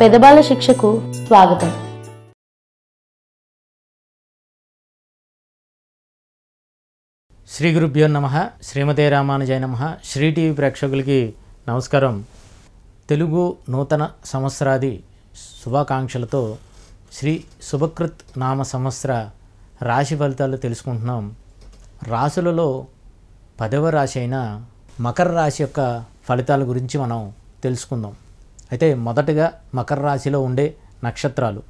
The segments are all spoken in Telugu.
పెదబాల శిక్షకు స్వాగతం శ్రీ గురుభ్యో నమ శ్రీమతే రామానుజయ నమ శ్రీ టీవీ ప్రేక్షకులకి నమస్కారం తెలుగు నూతన సంవత్సరాది శుభాకాంక్షలతో శ్రీ శుభకృత్ నామ సంవత్సర రాశి ఫలితాలు తెలుసుకుంటున్నాం రాశులలో పదవ రాశి అయిన మకర రాశి యొక్క ఫలితాల గురించి మనం తెలుసుకుందాం అయితే మొదటగా మకర రాశిలో ఉండే నక్షత్రాలు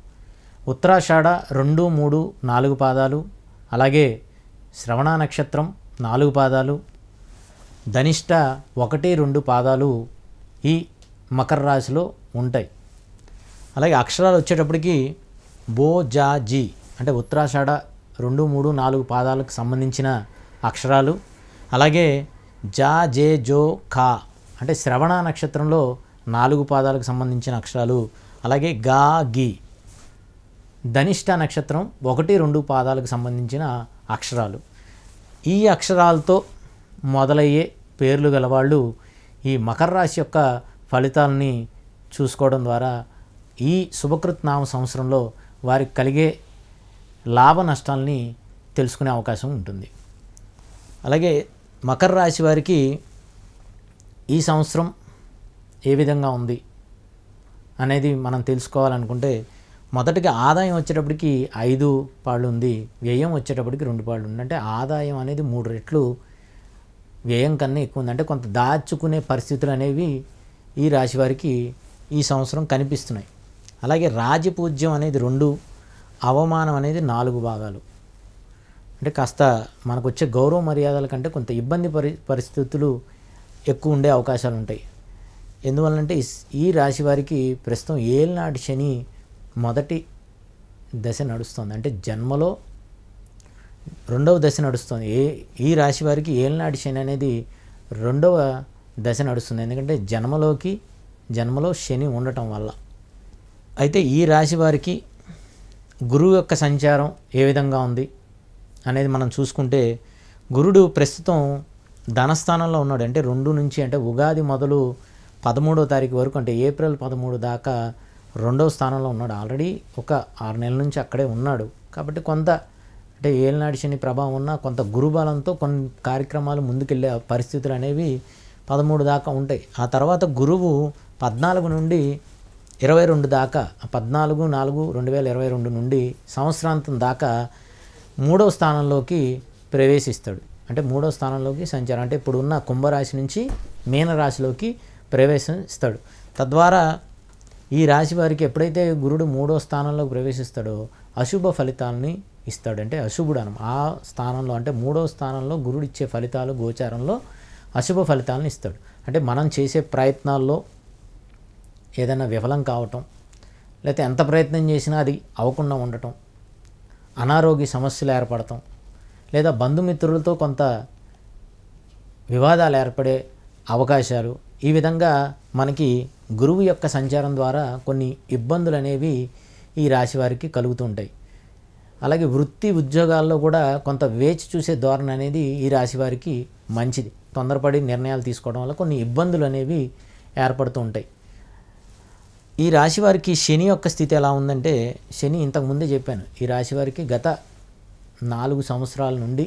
ఉత్తరాషాఢ రెండు మూడు నాలుగు పాదాలు అలాగే శ్రవణ నక్షత్రం నాలుగు పాదాలు ధనిష్ట ఒకటి రెండు పాదాలు ఈ మకర రాశిలో ఉంటాయి అలాగే అక్షరాలు వచ్చేటప్పటికి బో జా జీ అంటే ఉత్తరాషాఢ రెండు మూడు నాలుగు పాదాలకు సంబంధించిన అక్షరాలు అలాగే జా జే జో ఖా అంటే శ్రవణ నక్షత్రంలో నాలుగు పాదాలకు సంబంధించిన అక్షరాలు అలాగే గా గి ధనిష్ట నక్షత్రం ఒకటి రెండు పాదాలకు సంబంధించిన అక్షరాలు ఈ అక్షరాలతో మొదలయ్యే పేర్లు గలవాళ్ళు ఈ మకర రాశి యొక్క ఫలితాలని చూసుకోవడం ద్వారా ఈ శుభకృత్ నామ సంవత్సరంలో వారికి కలిగే లాభ నష్టాలని తెలుసుకునే అవకాశం ఉంటుంది అలాగే మకర రాశి వారికి ఈ సంవత్సరం ఏ విధంగా ఉంది అనేది మనం తెలుసుకోవాలనుకుంటే మొదటిగా ఆదాయం వచ్చేటప్పటికి ఐదు పాళ్ళు ఉంది వ్యయం వచ్చేటప్పటికి రెండు పాళ్ళు ఉంది అంటే ఆదాయం అనేది మూడు రెట్లు వ్యయం కన్నా ఎక్కువ ఉంది అంటే కొంత దాచుకునే పరిస్థితులు అనేవి ఈ రాశి వారికి ఈ సంవత్సరం కనిపిస్తున్నాయి అలాగే రాజపూజ్యం అనేది రెండు అవమానం అనేది నాలుగు భాగాలు అంటే కాస్త మనకు వచ్చే గౌరవ మర్యాదల కంటే కొంత ఇబ్బంది పరి పరిస్థితులు ఎక్కువ ఉండే అవకాశాలు ఉంటాయి ఎందువల్లంటే ఈ రాశి వారికి ప్రస్తుతం ఏళ్ళనాటి శని మొదటి దశ నడుస్తుంది అంటే జన్మలో రెండవ దశ నడుస్తుంది ఏ ఈ రాశి వారికి ఏళ్ళనాటి శని అనేది రెండవ దశ నడుస్తుంది ఎందుకంటే జన్మలోకి జన్మలో శని ఉండటం వల్ల అయితే ఈ రాశి వారికి గురువు యొక్క సంచారం ఏ విధంగా ఉంది అనేది మనం చూసుకుంటే గురుడు ప్రస్తుతం ధనస్థానంలో ఉన్నాడు అంటే రెండు నుంచి అంటే ఉగాది మొదలు పదమూడో తారీఖు వరకు అంటే ఏప్రిల్ పదమూడు దాకా రెండవ స్థానంలో ఉన్నాడు ఆల్రెడీ ఒక ఆరు నెలల నుంచి అక్కడే ఉన్నాడు కాబట్టి కొంత అంటే ఏలినాటి శని ప్రభావం ఉన్న కొంత గురుబలంతో కొన్ని కార్యక్రమాలు ముందుకెళ్ళే పరిస్థితులు అనేవి పదమూడు దాకా ఉంటాయి ఆ తర్వాత గురువు పద్నాలుగు నుండి ఇరవై రెండు దాకా పద్నాలుగు నాలుగు రెండు వేల ఇరవై రెండు నుండి సంవత్సరాంతం దాకా మూడవ స్థానంలోకి ప్రవేశిస్తాడు అంటే మూడో స్థానంలోకి సంచారం అంటే ఇప్పుడున్న కుంభరాశి నుంచి మీనరాశిలోకి ప్రవేశం ఇస్తాడు తద్వారా ఈ రాశి వారికి ఎప్పుడైతే గురుడు మూడో స్థానంలో ప్రవేశిస్తాడో అశుభ ఫలితాలని ఇస్తాడు అంటే అశుభుడు అనం ఆ స్థానంలో అంటే మూడో స్థానంలో గురుడు ఇచ్చే ఫలితాలు గోచారంలో అశుభ ఫలితాలను ఇస్తాడు అంటే మనం చేసే ప్రయత్నాల్లో ఏదైనా విఫలం కావటం లేకపోతే ఎంత ప్రయత్నం చేసినా అది అవ్వకుండా ఉండటం అనారోగ్య సమస్యలు ఏర్పడటం లేదా బంధుమిత్రులతో కొంత వివాదాలు ఏర్పడే అవకాశాలు ఈ విధంగా మనకి గురువు యొక్క సంచారం ద్వారా కొన్ని ఇబ్బందులు అనేవి ఈ రాశి వారికి కలుగుతూ ఉంటాయి అలాగే వృత్తి ఉద్యోగాల్లో కూడా కొంత వేచి చూసే ధోరణి అనేది ఈ రాశి వారికి మంచిది తొందరపడి నిర్ణయాలు తీసుకోవడం వల్ల కొన్ని ఇబ్బందులు అనేవి ఏర్పడుతూ ఉంటాయి ఈ రాశి వారికి శని యొక్క స్థితి ఎలా ఉందంటే శని ఇంతకుముందే చెప్పాను ఈ రాశి వారికి గత నాలుగు సంవత్సరాల నుండి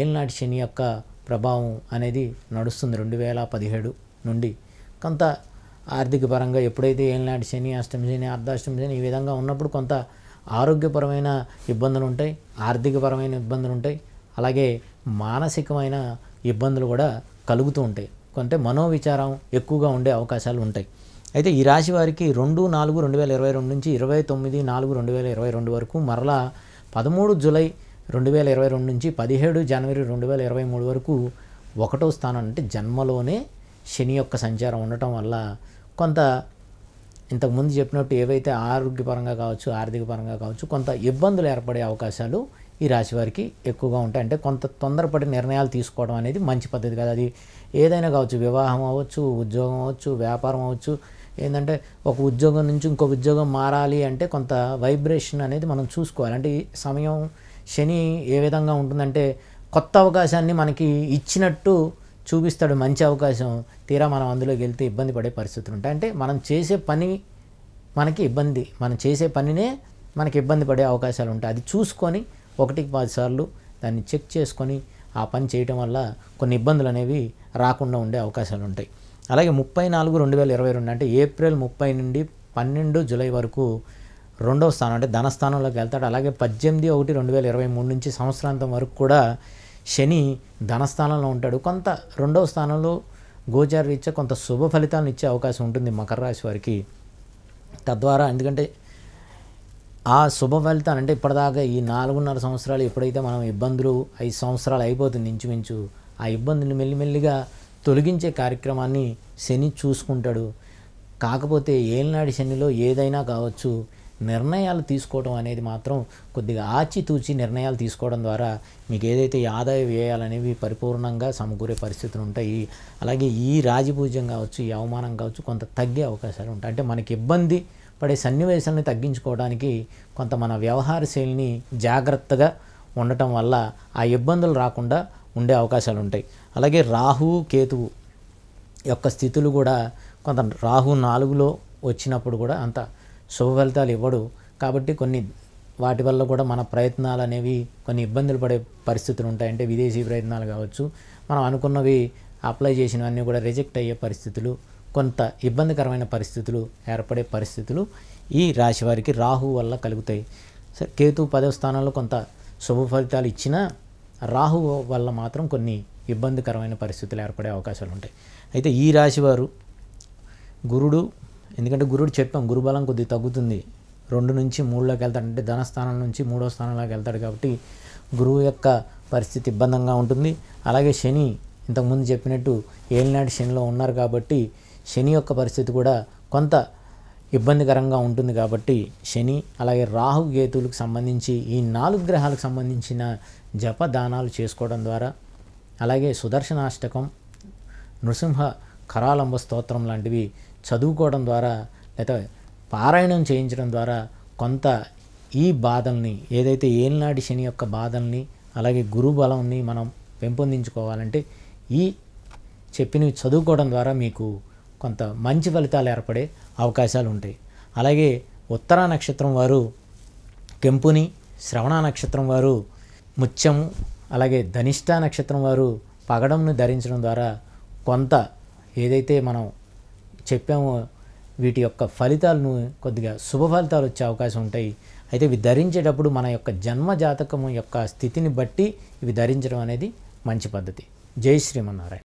ఏళ్ళనాటి శని యొక్క ప్రభావం అనేది నడుస్తుంది రెండు వేల పదిహేడు నుండి కొంత ఆర్థిక పరంగా ఎప్పుడైతే ఏళ్ళనాటి శని అష్టమి శని అర్ధాష్టమి శని ఈ విధంగా ఉన్నప్పుడు కొంత ఆరోగ్యపరమైన ఇబ్బందులు ఉంటాయి ఆర్థికపరమైన ఇబ్బందులు ఉంటాయి అలాగే మానసికమైన ఇబ్బందులు కూడా కలుగుతూ ఉంటాయి కొంత మనోవిచారం ఎక్కువగా ఉండే అవకాశాలు ఉంటాయి అయితే ఈ రాశి వారికి రెండు నాలుగు రెండు వేల ఇరవై రెండు నుంచి ఇరవై తొమ్మిది నాలుగు రెండు వేల ఇరవై రెండు వరకు మరలా పదమూడు జూలై రెండు వేల ఇరవై రెండు నుంచి పదిహేడు జనవరి రెండు వేల ఇరవై మూడు వరకు ఒకటో స్థానం అంటే జన్మలోనే శని యొక్క సంచారం ఉండటం వల్ల కొంత ఇంతకుముందు చెప్పినట్టు ఏవైతే ఆరోగ్యపరంగా కావచ్చు ఆర్థిక పరంగా కావచ్చు కొంత ఇబ్బందులు ఏర్పడే అవకాశాలు ఈ రాశి వారికి ఎక్కువగా ఉంటాయి అంటే కొంత తొందరపడి నిర్ణయాలు తీసుకోవడం అనేది మంచి పద్ధతి కాదు అది ఏదైనా కావచ్చు వివాహం అవ్వచ్చు ఉద్యోగం అవ్వచ్చు వ్యాపారం అవ్వచ్చు ఏంటంటే ఒక ఉద్యోగం నుంచి ఇంకో ఉద్యోగం మారాలి అంటే కొంత వైబ్రేషన్ అనేది మనం చూసుకోవాలి అంటే ఈ సమయం శని ఏ విధంగా ఉంటుందంటే కొత్త అవకాశాన్ని మనకి ఇచ్చినట్టు చూపిస్తాడు మంచి అవకాశం తీరా మనం అందులోకి వెళ్తే ఇబ్బంది పడే పరిస్థితులు ఉంటాయి అంటే మనం చేసే పని మనకి ఇబ్బంది మనం చేసే పనినే మనకి ఇబ్బంది పడే అవకాశాలు ఉంటాయి అది చూసుకొని ఒకటికి పది సార్లు దాన్ని చెక్ చేసుకొని ఆ పని చేయటం వల్ల కొన్ని ఇబ్బందులు అనేవి రాకుండా ఉండే అవకాశాలు ఉంటాయి అలాగే ముప్పై నాలుగు రెండు వేల ఇరవై రెండు అంటే ఏప్రిల్ ముప్పై నుండి పన్నెండు జూలై వరకు రెండవ స్థానం అంటే ధనస్థానంలోకి వెళ్తాడు అలాగే పద్దెనిమిది ఒకటి రెండు వేల ఇరవై మూడు నుంచి సంవత్సరాంతం వరకు కూడా శని ధనస్థానంలో ఉంటాడు కొంత రెండవ స్థానంలో గోచార రీత్యా కొంత శుభ ఫలితాలను ఇచ్చే అవకాశం ఉంటుంది మకర రాశి వారికి తద్వారా ఎందుకంటే ఆ శుభ ఫలితాలు అంటే ఇప్పటిదాకా ఈ నాలుగున్నర సంవత్సరాలు ఎప్పుడైతే మనం ఇబ్బందులు ఐదు సంవత్సరాలు అయిపోతుంది ఇంచుమించు ఆ ఇబ్బందులు మెల్లిమెల్లిగా తొలగించే కార్యక్రమాన్ని శని చూసుకుంటాడు కాకపోతే ఏలినాడి శనిలో ఏదైనా కావచ్చు నిర్ణయాలు తీసుకోవడం అనేది మాత్రం కొద్దిగా ఆచితూచి నిర్ణయాలు తీసుకోవడం ద్వారా మీకు ఏదైతే ఆదాయ వ్యయాలనేవి పరిపూర్ణంగా సమకూరే పరిస్థితులు ఉంటాయి అలాగే ఈ రాజపూజ్యం కావచ్చు ఈ అవమానం కావచ్చు కొంత తగ్గే అవకాశాలు ఉంటాయి అంటే మనకి ఇబ్బంది పడే సన్నివేశాలను తగ్గించుకోవడానికి కొంత మన వ్యవహార శైలిని జాగ్రత్తగా ఉండటం వల్ల ఆ ఇబ్బందులు రాకుండా ఉండే అవకాశాలు ఉంటాయి అలాగే రాహు కేతువు యొక్క స్థితులు కూడా కొంత రాహు నాలుగులో వచ్చినప్పుడు కూడా అంత శుభ ఫలితాలు ఇవ్వడు కాబట్టి కొన్ని వాటి వల్ల కూడా మన ప్రయత్నాలు అనేవి కొన్ని ఇబ్బందులు పడే పరిస్థితులు ఉంటాయి అంటే విదేశీ ప్రయత్నాలు కావచ్చు మనం అనుకున్నవి అప్లై చేసినవన్నీ కూడా రిజెక్ట్ అయ్యే పరిస్థితులు కొంత ఇబ్బందికరమైన పరిస్థితులు ఏర్పడే పరిస్థితులు ఈ రాశి వారికి రాహు వల్ల కలుగుతాయి సరే కేతు పదవ స్థానంలో కొంత శుభ ఫలితాలు ఇచ్చినా రాహు వల్ల మాత్రం కొన్ని ఇబ్బందికరమైన పరిస్థితులు ఏర్పడే అవకాశాలు ఉంటాయి అయితే ఈ రాశివారు గురుడు ఎందుకంటే గురుడు చెప్పాం గురుబలం కొద్దిగా తగ్గుతుంది రెండు నుంచి మూడులోకి వెళ్తాడు అంటే ధనస్థానం నుంచి మూడో స్థానంలోకి వెళ్తాడు కాబట్టి గురువు యొక్క పరిస్థితి ఇబ్బందంగా ఉంటుంది అలాగే శని ఇంతకుముందు చెప్పినట్టు ఏలినాటి శనిలో ఉన్నారు కాబట్టి శని యొక్క పరిస్థితి కూడా కొంత ఇబ్బందికరంగా ఉంటుంది కాబట్టి శని అలాగే రాహు కేతువులకు సంబంధించి ఈ నాలుగు గ్రహాలకు సంబంధించిన జప దానాలు చేసుకోవడం ద్వారా అలాగే సుదర్శనాష్టకం నృసింహ కరాలంబ స్తోత్రం లాంటివి చదువుకోవడం ద్వారా లేదా పారాయణం చేయించడం ద్వారా కొంత ఈ బాధల్ని ఏదైతే ఏనాడి శని యొక్క బాధల్ని అలాగే గురు బలంని మనం పెంపొందించుకోవాలంటే ఈ చెప్పినవి చదువుకోవడం ద్వారా మీకు కొంత మంచి ఫలితాలు ఏర్పడే అవకాశాలు ఉంటాయి అలాగే ఉత్తరా నక్షత్రం వారు కెంపుని శ్రవణ నక్షత్రం వారు ముత్యము అలాగే ధనిష్ట నక్షత్రం వారు పగడంను ధరించడం ద్వారా కొంత ఏదైతే మనం చెప్పాము వీటి యొక్క ఫలితాలను కొద్దిగా శుభ ఫలితాలు వచ్చే అవకాశం ఉంటాయి అయితే ఇవి ధరించేటప్పుడు మన యొక్క జన్మ జాతకం యొక్క స్థితిని బట్టి ఇవి ధరించడం అనేది మంచి పద్ధతి జై శ్రీమన్నారాయణ